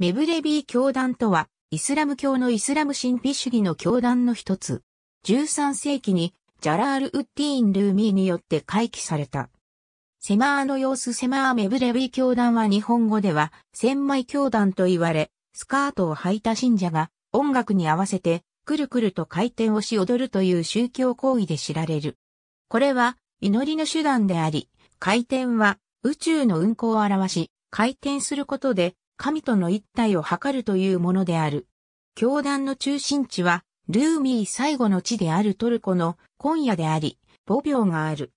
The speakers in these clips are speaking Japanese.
メブレビー教団とは、イスラム教のイスラム神秘主義の教団の一つ。13世紀に、ジャラール・ウッディーン・ルーミーによって回帰された。セマーの様子セマーメブレビー教団は日本語では、千枚教団と言われ、スカートを履いた信者が、音楽に合わせて、くるくると回転をし踊るという宗教行為で知られる。これは、祈りの手段であり、回転は、宇宙の運行を表し、回転することで、神との一体を図るというものである。教団の中心地は、ルーミー最後の地であるトルコの今夜であり、母廟がある。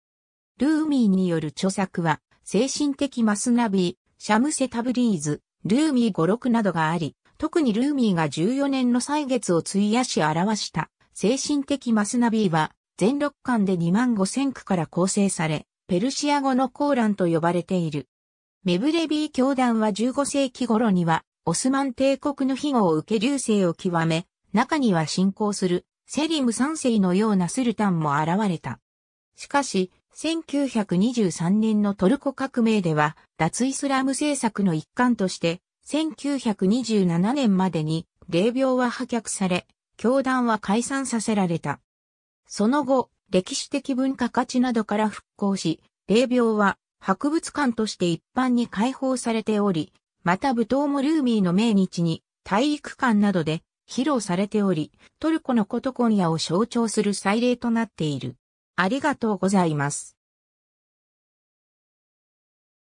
ルーミーによる著作は、精神的マスナビー、シャムセタブリーズ、ルーミー5。6などがあり、特にルーミーが14年の歳月を費やし表した精神的マスナビーは、全6巻で2万5千句から構成され、ペルシア語のコーランと呼ばれている。メブレビー教団は15世紀頃には、オスマン帝国の庇護を受け流星を極め、中には信仰する、セリム3世のようなスルタンも現れた。しかし、1923年のトルコ革命では、脱イスラム政策の一環として、1927年までに、霊廟は破却され、教団は解散させられた。その後、歴史的文化価値などから復興し、霊廟は博物館として一般に開放されており、また舞踏もルーミーの命日に体育館などで披露されており、トルコのコトコンヤを象徴する祭礼となっている。ありがとうございます。